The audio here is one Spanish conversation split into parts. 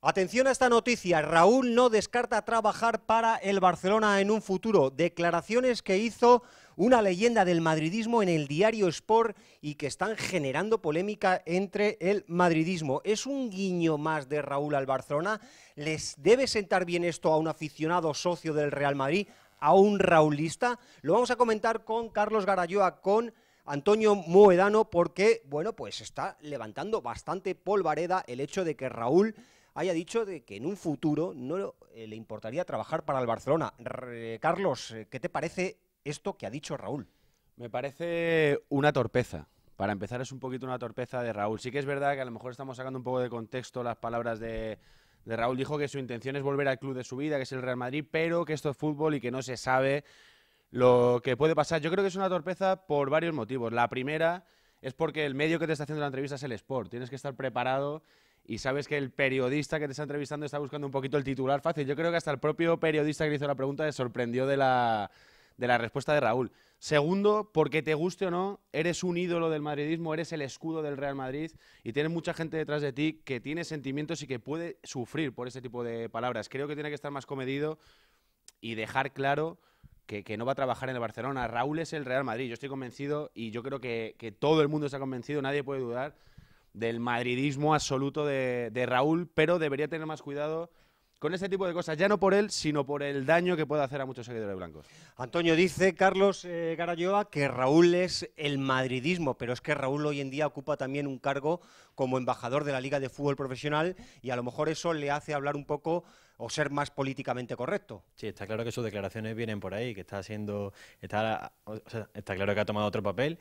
Atención a esta noticia, Raúl no descarta trabajar para el Barcelona en un futuro. Declaraciones que hizo una leyenda del madridismo en el diario Sport y que están generando polémica entre el madridismo. ¿Es un guiño más de Raúl al Barcelona? ¿Les debe sentar bien esto a un aficionado socio del Real Madrid, a un raulista? Lo vamos a comentar con Carlos Garayoa, con Antonio Moedano, porque, bueno, pues está levantando bastante polvareda el hecho de que Raúl haya dicho de que en un futuro no eh, le importaría trabajar para el Barcelona. Carlos, eh, ¿qué te parece esto que ha dicho Raúl? Me parece una torpeza. Para empezar es un poquito una torpeza de Raúl. Sí que es verdad que a lo mejor estamos sacando un poco de contexto las palabras de, de Raúl. Dijo que su intención es volver al club de su vida, que es el Real Madrid, pero que esto es fútbol y que no se sabe lo que puede pasar. Yo creo que es una torpeza por varios motivos. La primera es porque el medio que te está haciendo la entrevista es el Sport. Tienes que estar preparado y sabes que el periodista que te está entrevistando está buscando un poquito el titular fácil. Yo creo que hasta el propio periodista que hizo la pregunta se sorprendió de la, respuesta de Raúl. Segundo, porque te guste o no, eres un ídolo del madridismo, eres el escudo del Real Madrid y tienes mucha gente detrás de ti que tiene sentimientos y que puede sufrir por ese tipo de palabras. Creo que tiene que estar más comedido y dejar claro que, no va a trabajar en el Barcelona. Raúl es el Real Madrid, yo estoy convencido y yo creo que, que todo el mundo está convencido, nadie puede dudar del madridismo absoluto de, Raúl, pero debería tener más cuidado con este tipo de cosas, ya no por él, sino por el daño que puede hacer a muchos seguidores blancos. Antonio dice, Carlos eh, Garayoa, que Raúl es el madridismo, pero es que Raúl hoy en día ocupa también un cargo como embajador de la Liga de Fútbol Profesional y a lo mejor eso le hace hablar un poco o ser más políticamente correcto. Sí, está claro que sus declaraciones vienen por ahí, que está siendo... está claro que ha tomado otro papel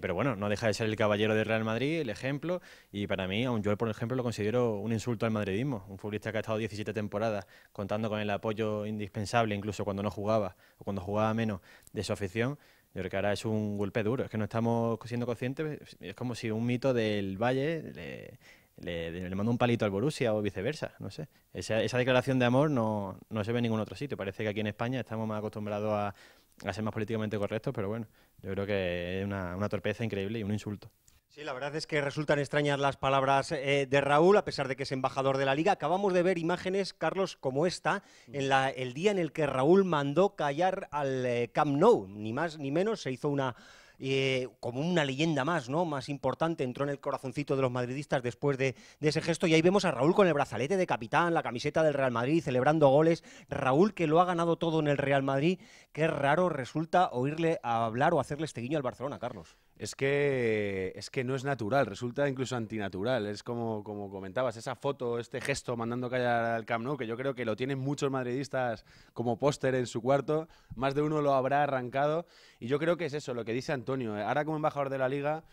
pero bueno, no deja de ser el caballero del Real Madrid, el ejemplo, y para mí, aún yo, por ejemplo, lo considero un insulto al madridismo, un futbolista que ha estado 17 temporadas contando con el apoyo indispensable, incluso cuando no jugaba o cuando jugaba menos, de su afición, yo creo que ahora es un golpe duro, es que no estamos siendo conscientes, es como si un mito del Valle le, le, un palito al Borussia o viceversa, no sé. Esa, declaración de amor no, no se ve en ningún otro sitio, parece que aquí en España estamos más acostumbrados a a más políticamente correcto pero bueno, yo creo que es una, torpeza increíble y un insulto. Sí, la verdad es que resultan extrañas las palabras eh, de Raúl, a pesar de que es embajador de la liga. Acabamos de ver imágenes, Carlos, como esta, en el día en el que Raúl mandó callar al eh, Camp Nou. Ni más ni menos, se hizo una eh, como una leyenda más, ¿no? Más importante, entró en el corazoncito de los madridistas después de, de, ese gesto. Y ahí vemos a Raúl con el brazalete de capitán, la camiseta del Real Madrid, celebrando goles. Raúl que lo ha ganado todo en el Real Madrid. Qué raro resulta oírle hablar o hacerle este guiño al Barcelona, Carlos. Es que, es que no es natural, resulta incluso antinatural. Es como, como comentabas, esa foto, este gesto mandando callar al Camp Nou, que yo creo que lo tienen muchos madridistas como póster en su cuarto. Más de uno lo habrá arrancado. Y yo creo que es eso, lo que dice Antonio. Eh, ahora, como embajador de la liga,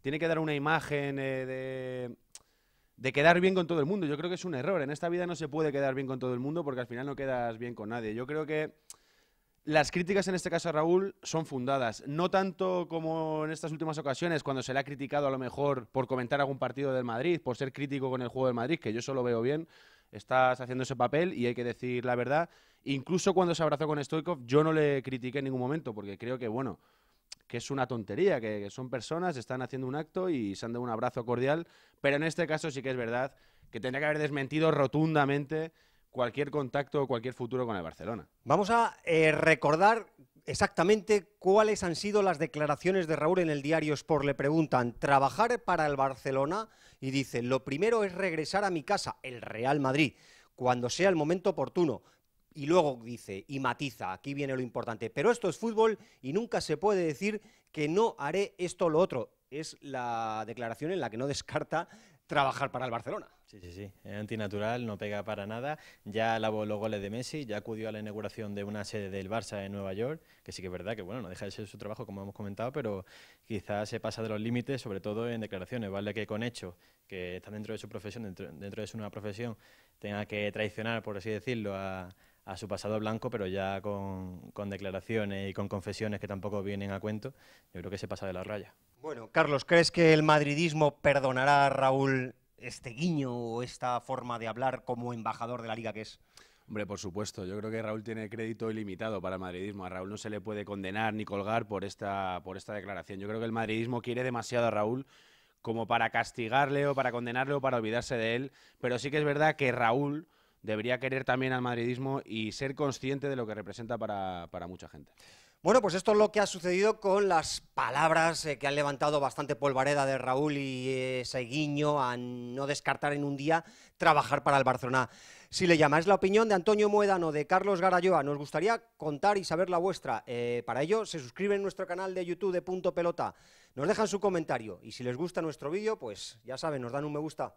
tiene que dar una imagen eh, de, de quedar bien con todo el mundo. Yo creo que es un error. En esta vida no se puede quedar bien con todo el mundo porque al final no quedas bien con nadie. Yo creo que las críticas en este caso a Raúl son fundadas, no tanto como en estas últimas ocasiones cuando se le ha criticado a lo mejor por comentar algún partido del Madrid, por ser crítico con el juego del Madrid, que yo solo veo bien, estás haciendo ese papel y hay que decir la verdad. Incluso cuando se abrazó con Stoikov, yo no le critiqué en ningún momento porque creo que, bueno, que es una tontería, que, son personas, están haciendo un acto y se han dado un abrazo cordial, pero en este caso sí que es verdad que tendría que haber desmentido rotundamente cualquier contacto o cualquier futuro con el Barcelona. Vamos a eh, recordar exactamente cuáles han sido las declaraciones de Raúl en el diario Sport. Le preguntan, ¿trabajar para el Barcelona? Y dice, lo primero es regresar a mi casa, el Real Madrid, cuando sea el momento oportuno. Y luego dice, y matiza, aquí viene lo importante, pero esto es fútbol y nunca se puede decir que no haré esto o lo otro. Es la declaración en la que no descarta trabajar para el Barcelona. Sí, sí, sí, es antinatural, no pega para nada. Ya alabó los goles de Messi, ya acudió a la inauguración de una sede del Barça en Nueva York, que sí que es verdad que, bueno, no deja de ser su trabajo, como hemos comentado, pero quizás se pasa de los límites, sobre todo en declaraciones, ¿vale? Que con hechos que está dentro de su profesión, dentro, de su nueva profesión, tenga que traicionar, por así decirlo, a, a su pasado blanco, pero ya con, con declaraciones y con confesiones que tampoco vienen a cuento, yo creo que se pasa de la raya. Bueno, Carlos, ¿crees que el madridismo perdonará a Raúl este guiño o esta forma de hablar como embajador de la liga que es? Hombre, por supuesto. Yo creo que Raúl tiene crédito ilimitado para el madridismo. A Raúl no se le puede condenar ni colgar por esta, por esta declaración. Yo creo que el madridismo quiere demasiado a Raúl como para castigarle o para condenarle o para olvidarse de él. Pero sí que es verdad que Raúl debería querer también al madridismo y ser consciente de lo que representa para, para mucha gente. Bueno, pues esto es lo que ha sucedido con las palabras eh, que han levantado bastante polvareda de Raúl y Seguiño a no descartar en un día trabajar para el Barcelona. Si le llamáis la opinión de Antonio Moedano, de Carlos Garayoa, nos gustaría contar y saber la vuestra. Eh, para ello, se suscriben a nuestro canal de YouTube de Punto Pelota, nos dejan su comentario y si les gusta nuestro vídeo, pues ya saben, nos dan un me gusta.